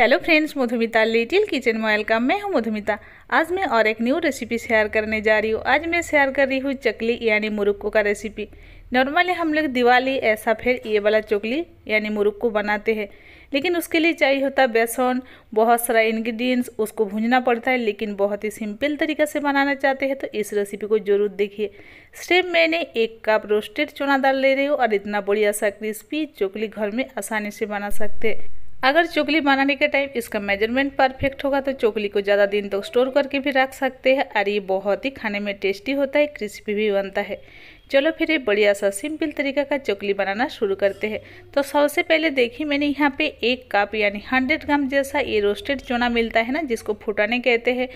hello friends Madhumita little kitchen में welcome मैं हूं मधुमिता आज मैं और एक न्यू रेसिपी शेयर करने जा रही हूं आज मैं शेयर कर रही हूं चकली यानी मुरुक्को का रेसिपी नॉर्मली हम लोग दिवाली ऐसा फिर ये वाला चकली यानी मुरुक्को बनाते हैं लेकिन उसके लिए चाहिए होता बेसन बहुत सारा इन्ग्रीडियंट्स उसको भूजना पड़ता है लेकिन बहुत ही सिंपल तरीका से बनाना चाहते हैं तो इस रेसिपी को जरूर देखिए सिर्फ मैंने एक कप रोस्टेड चना दाल ले रही हूँ और इतना बढ़िया सा क्रिस्पी चकली घर में आसानी से बना सकते हैं अगर चोकली बनाने के टाइम इसका मेजरमेंट परफेक्ट होगा तो चोकली को ज़्यादा दिन तक तो स्टोर करके भी रख सकते हैं और ये बहुत ही खाने में टेस्टी होता है क्रिस्पी भी बनता है चलो फिर ये बढ़िया सा सिंपल तरीका का चकली बनाना शुरू करते हैं तो सबसे पहले देखिए मैंने यहाँ पे एक कप यानी हंड्रेड ग्राम जैसा ये रोस्टेड चोना मिलता है ना जिसको फुटाने कहते हैं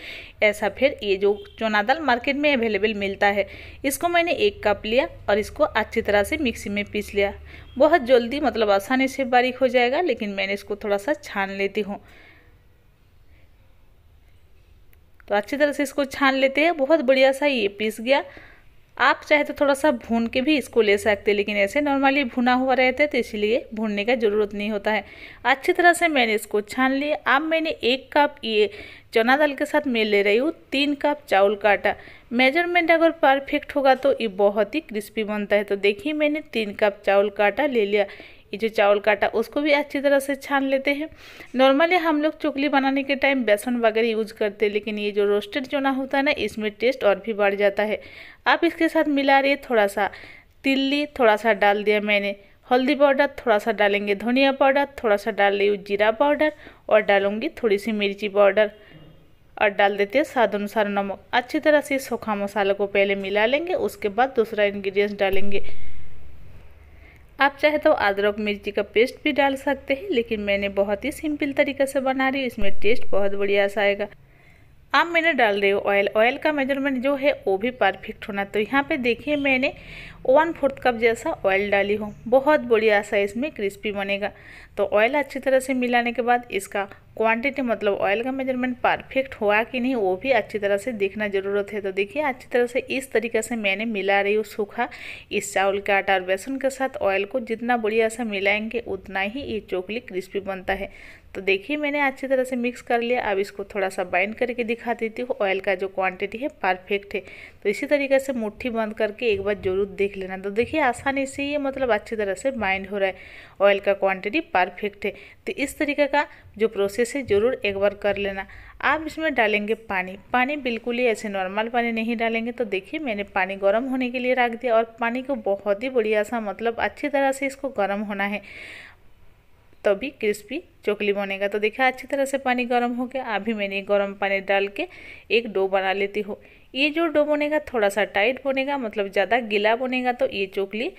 ऐसा फिर ये जो चोना दाल मार्केट में अवेलेबल मिलता है इसको मैंने एक कप लिया और इसको अच्छी तरह से मिक्सी में पीस लिया बहुत जल्दी मतलब आसानी से बारीक हो जाएगा लेकिन मैंने इसको थोड़ा सा छान लेती हूँ तो अच्छी तरह से इसको छान लेते हैं बहुत बढ़िया सा ये पीस गया आप चाहे तो थोड़ा सा भून के भी इसको ले सकते लेकिन ऐसे नॉर्मली भुना हुआ रहता है तो इसीलिए भूनने का ज़रूरत नहीं होता है अच्छी तरह से मैंने इसको छान लिया अब मैंने एक कप ये चना दाल के साथ मैं ले रही हूँ तीन कप चावल का आटा मेजरमेंट अगर परफेक्ट होगा तो ये बहुत ही क्रिस्पी बनता है तो देखिए मैंने तीन कप चावल का आटा ले लिया ये जो चावल काटा उसको भी अच्छी तरह से छान लेते हैं नॉर्मली हम लोग चुकली बनाने के टाइम बेसन वगैरह यूज करते हैं लेकिन ये जो रोस्टेड चना होता है ना इसमें टेस्ट और भी बढ़ जाता है आप इसके साथ मिला रही थोड़ा सा तिल्ली थोड़ा सा डाल दिया मैंने हल्दी पाउडर थोड़ा सा डालेंगे धनिया पाउडर थोड़ा सा डाल रही हूँ जीरा पाउडर और डालूंगी थोड़ी सी मिर्ची पाउडर और डाल देते हैं स्वाद अनुसार नमक अच्छी तरह से सूखा मसाला को पहले मिला लेंगे उसके बाद दूसरा इंग्रेडिएंट्स डालेंगे आप चाहे तो अदरक मिर्ची का पेस्ट भी डाल सकते हैं लेकिन मैंने बहुत ही सिंपल तरीके से बना रही हूँ इसमें टेस्ट बहुत बढ़िया सा आएगा अब मैंने डाल रही हूँ ऑयल ऑयल का मेजरमेंट जो है वो भी परफेक्ट होना तो यहाँ पे देखिए मैंने वन फोर्थ कप जैसा ऑयल डाली हूँ बहुत बढ़िया सा इसमें क्रिस्पी बनेगा तो ऑयल अच्छी तरह से मिलाने के बाद इसका क्वांटिटी मतलब ऑयल का मेजरमेंट परफेक्ट हुआ कि नहीं वो भी अच्छी तरह से देखना ज़रूरत है तो देखिए अच्छी तरह से इस तरीके से मैंने मिला रही हूँ सूखा इस चावल का आटा और बेसन के साथ ऑयल को जितना बढ़िया से मिलाएंगे उतना ही ये चोकली क्रिस्पी बनता है तो देखिए मैंने अच्छी तरह से मिक्स कर लिया अब इसको थोड़ा सा बाइंड करके दिखा देती हूँ ऑयल का जो क्वांटिटी है परफेक्ट है तो इसी तरीके से मुट्ठी बंद करके एक बार ज़रूर देख लेना तो देखिए आसानी से ये मतलब अच्छी तरह से बाइंड हो रहा है ऑयल का क्वांटिटी परफेक्ट है तो इस तरीके का जो प्रोसेस से ज़रूर एक बार कर लेना आप इसमें डालेंगे पानी पानी बिल्कुल ही ऐसे नॉर्मल पानी नहीं डालेंगे तो देखिए मैंने पानी गर्म होने के लिए रख दिया और पानी को बहुत ही बढ़िया सा मतलब अच्छी तरह से इसको गर्म होना है तभी तो क्रिस्पी चोकली बनेगा तो देखिए अच्छी तरह से पानी गर्म हो गया अभी मैंने गर्म पानी डाल के एक डो बना लेती हूँ ये जो डो बनेगा थोड़ा सा टाइट बनेगा मतलब ज़्यादा गीला बनेगा तो ये चोकली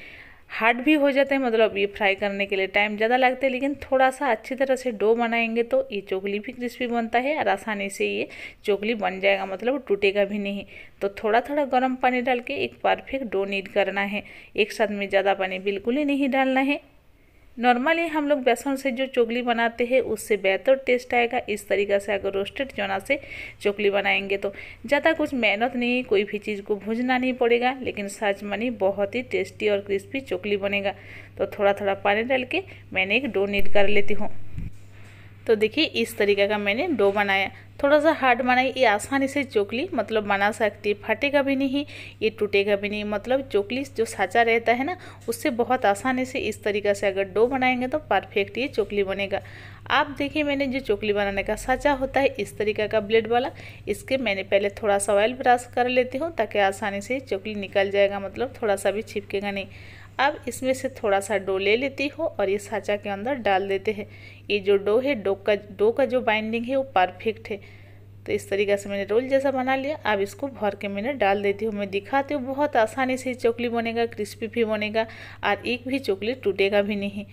हार्ड भी हो जाते हैं मतलब ये फ्राई करने के लिए टाइम ज़्यादा लगता है लेकिन थोड़ा सा अच्छी तरह से डो बनाएंगे तो ये चोकली भी क्रिस्पी बनता है और आसानी से ये चोकली बन जाएगा मतलब टूटेगा भी नहीं तो थोड़ा थोड़ा गर्म पानी डाल के एक परफेक्ट डो नीड करना है एक साथ में ज़्यादा पानी बिल्कुल ही नहीं डालना है नॉर्मली हम लोग बेसन से जो चोगली बनाते हैं उससे बेहतर टेस्ट आएगा इस तरीका से अगर रोस्टेड चना से चोगली बनाएंगे तो ज़्यादा कुछ मेहनत नहीं कोई भी चीज़ को भूजना नहीं पड़ेगा लेकिन साजमनी बहुत ही टेस्टी और क्रिस्पी चोगली बनेगा तो थोड़ा थोड़ा पानी डाल के मैंने एक डो नीट कर लेती हूँ तो देखिए इस तरीके का मैंने डो बनाया थोड़ा सा हार्ड बनाई ये आसानी से चोकली मतलब बना सकती है फटेगा भी नहीं ये टूटेगा भी नहीं मतलब चोकली जो साँचा रहता है ना उससे बहुत आसानी से इस तरीके से अगर डो बनाएंगे तो परफेक्ट ये चोकली बनेगा आप देखिए मैंने जो चोकली बनाने का साचा होता है इस तरीके का ब्लेड वाला इसके मैंने पहले थोड़ा सा ऑयल ब्रश कर लेती हूँ ताकि आसानी से चोकली निकल जाएगा मतलब थोड़ा सा भी छिपकेगा नहीं अब इसमें से थोड़ा सा डो ले लेती हो और ये साँचा के अंदर डाल देते हैं ये जो डो है डो का डो का जो बाइंडिंग है वो परफेक्ट है तो इस तरीके से मैंने रोल जैसा बना लिया अब इसको भर के मैंने डाल देती हूँ मैं दिखाती हूँ बहुत आसानी से चोकली बनेगा क्रिस्पी भी बनेगा और एक भी चोकली टूटेगा भी नहीं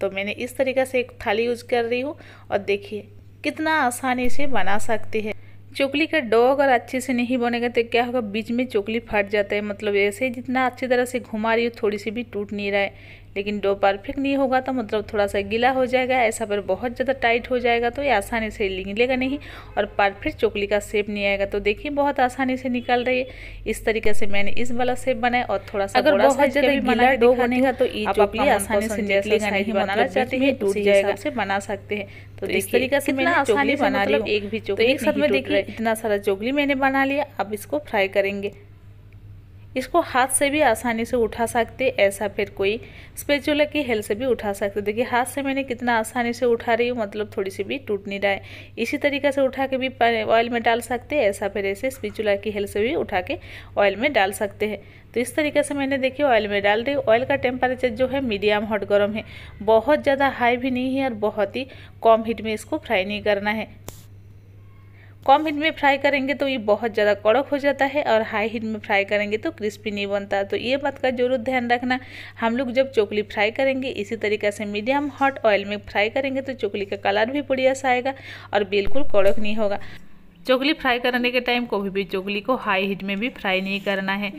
तो मैंने इस तरीके से एक थाली यूज कर रही हूँ और देखिए कितना आसानी से बना सकती है चोकली का डो अगर अच्छे से नहीं बनेगा तो क्या होगा बीच में चोकली फट जाता है मतलब ऐसे जितना अच्छी तरह से घुमा रही हो थोड़ी सी भी टूट नहीं रहा है लेकिन डो परफेक्ट नहीं होगा तो मतलब थोड़ा सा गीला हो जाएगा ऐसा पर बहुत ज़्यादा टाइट हो जाएगा तो ये आसानी से निकलेगा नहीं और परफेक्ट चोकली का शेप नहीं आएगा तो देखिए बहुत आसानी से निकल रही है इस तरीके से मैंने इस वाला शेप बनाया और थोड़ा सा अगर बहुत ज़्यादा गीला डो बनेगा तो ये चोकली आसानी से निकलेगा नहीं बनाना चाहते हैं टूट जाएगा से बना सकते हैं तो, तो इस तरीके से मैंने आसानी बना रही मतलब एक भी तो चोकली एक साथ में देखिए इतना सारा चोकली मैंने बना लिया अब इसको फ्राई करेंगे इसको हाथ से भी आसानी से उठा सकते ऐसा फिर कोई स्पेचुला की हेल्प से भी उठा सकते देखिए हाथ से मैंने कितना आसानी से उठा रही हूँ मतलब थोड़ी सी भी टूट नहीं रहा है इसी तरीके से उठा के भी ऑयल में डाल सकते ऐसा फिर ऐसे स्पेचुला की हेल्प से भी उठा के ऑयल में डाल सकते हैं तो इस तरीके से मैंने देखिए ऑयल में डाल दी ऑयल का टेम्परेचर जो है मीडियम हॉट गर्म है बहुत ज़्यादा हाई भी नहीं है और बहुत ही कम हीट में इसको फ्राई नहीं करना है कम हीट में फ्राई करेंगे तो ये बहुत ज़्यादा कड़क हो जाता है और हाई हीट में फ्राई करेंगे तो क्रिस्पी नहीं बनता तो ये बात का जरूर ध्यान रखना हम लोग जब चोकली फ्राई करेंगे इसी तरीके से मीडियम हॉट ऑयल में फ्राई करेंगे तो चोकली का कलर भी बढ़िया सा आएगा और बिल्कुल कड़क नहीं होगा चोकली फ्राई करने के टाइम कभी भी चोकली को हाई हीट में भी फ्राई नहीं करना है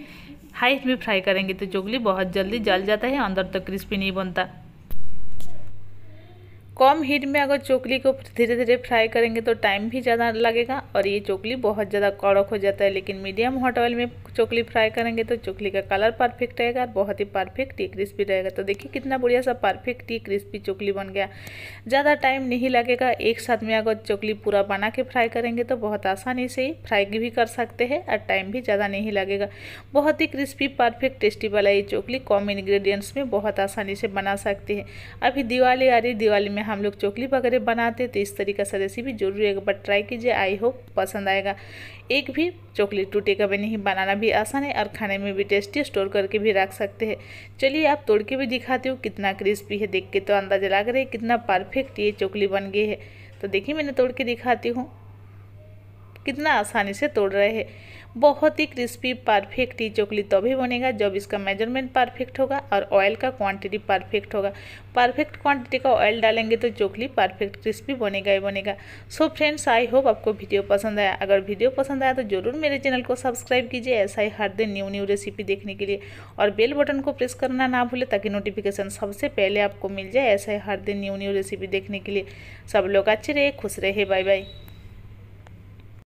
हाई हीट में फ्राई करेंगे तो चोकली बहुत जल्दी जल जाता है अंदर तो क्रिस्पी नहीं बनता कम हीट में अगर चोकली को धीरे धीरे फ्राई करेंगे तो टाइम भी ज़्यादा लगेगा और ये चोकली बहुत ज़्यादा कड़क हो जाता है लेकिन मीडियम हॉट ऑयल में चोकली फ्राई करेंगे तो चोकली का कलर परफेक्ट रहेगा और बहुत ही परफेक्ट टी क्रिस्पी रहेगा तो देखिए कितना बढ़िया सा परफेक्ट टी क्रिस्पी चोकली बन गया ज़्यादा टाइम नहीं लगेगा एक साथ में अगर चोकली पूरा बना के फ्राई करेंगे तो बहुत आसानी से ही फ्राई भी कर सकते हैं और टाइम भी ज़्यादा नहीं लगेगा बहुत ही क्रिस्पी परफेक्ट टेस्टी वाला ये चोकली कम इन्ग्रीडियंट्स में बहुत आसानी से बना सकते हैं अभी दिवाली आ रही दिवाली में हम लोग चोकली वगैरह बनाते तो इस तरीके से रेसिपी जरूर एक बार ट्राई कीजिए आई होप पसंद आएगा एक भी चॉकलेट टूटेगा भी नहीं बनाना भी आसान है और खाने में भी टेस्टी स्टोर करके भी रख सकते हैं चलिए आप तोड़ के भी दिखाते हो कितना क्रिस्पी है देख के तो अंदाजा लग रहा है कितना परफेक्ट ये चोकली बन गई है तो देखिए मैंने तोड़ के दिखाती हूँ कितना आसानी से तोड़ रहे हैं बहुत ही क्रिस्पी परफेक्ट ही चोकली तभी तो बनेगा जब इसका मेजरमेंट परफेक्ट होगा और ऑयल का क्वांटिटी परफेक्ट होगा परफेक्ट क्वांटिटी का ऑयल डालेंगे तो चोकली परफेक्ट क्रिस्पी बनेगा ही बनेगा सो फ्रेंड्स आई होप आपको वीडियो पसंद आया अगर वीडियो पसंद आया तो जरूर मेरे चैनल को सब्सक्राइब कीजिए ऐसा ही हर दिन न्यू न्यू रेसिपी देखने के लिए और बेल बटन को प्रेस करना ना भूले ताकि नोटिफिकेशन सबसे पहले आपको मिल जाए ऐसा ही हर दिन न्यू न्यू रेसिपी देखने के लिए सब लोग अच्छे रहे खुश रहे बाय बाय